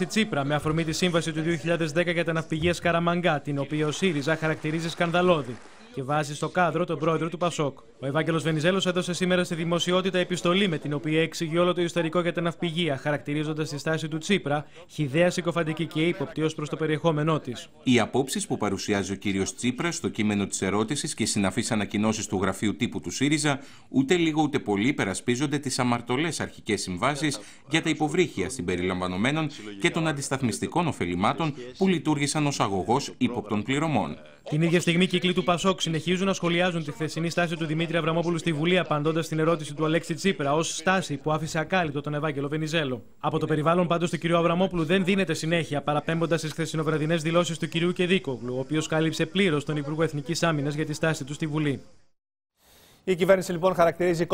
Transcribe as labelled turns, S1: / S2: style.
S1: Στη Τσίπρα με αφορμή τη σύμβαση του 2010 για τα ναυπηγεία Σκαραμαγκά, την οποία ο ΣΥΡΙΖΑ χαρακτηρίζει σκανδαλώδη και βάζει στο κάδρο τον πρόεδρο του Πασόκ. Ο Ευάγγελος Βενιζέλος έδωσε σήμερα στη δημοσιότητα επιστολή με την οποία εξηγεί όλο το ιστορικό για τα ναυπηγεία, χαρακτηρίζοντας τη στάση του Τσίπρα, χιδέα συκοφαντική και ύποπτη ως προς το περιεχόμενό της.
S2: Οι απόψεις που παρουσιάζει ο κύριος Τσίπρας στο κείμενο της ερώτησης και οι συναφείς ανακοινώσεις του γραφείου τύπου του ΣΥΡΙΖΑ, ούτε λίγο ούτε πολύ υπερασπίζονται τις αμαρτωλές αρχικές συμβάσεις για τα υποβρύχια συμπεριλαμβανομένων και των αντισταθμιστικών ωφελημάτων που λειτουργήσαν ως αγωγός ύποπτων πληρωμών. Την ίδια
S1: στιγμή, κύκλοι του Πασόκ συνεχίζουν να σχολιάζουν τη χθεσινή στάση του Δημήτρη Αβραμόπουλου στη Βουλή, απαντώντας στην ερώτηση του Αλέξη Τσίπρα ως στάση που άφησε ακάλυπτο τον Ευάγγελο Βενιζέλο. Από το περιβάλλον πάντως του κ. Αβραμόπουλου δεν δίνεται συνέχεια, παραπέμποντας στις χθεσινοβραδινές δηλώσεις του κ. Κεδίκογλου, ο οποίος κάλυψε πλήρως τον Υπουργό Εθνικής Άμυνας για τη στάση του στη Βουλή. Η κυβέρνηση λοιπόν χαρακτηρίζει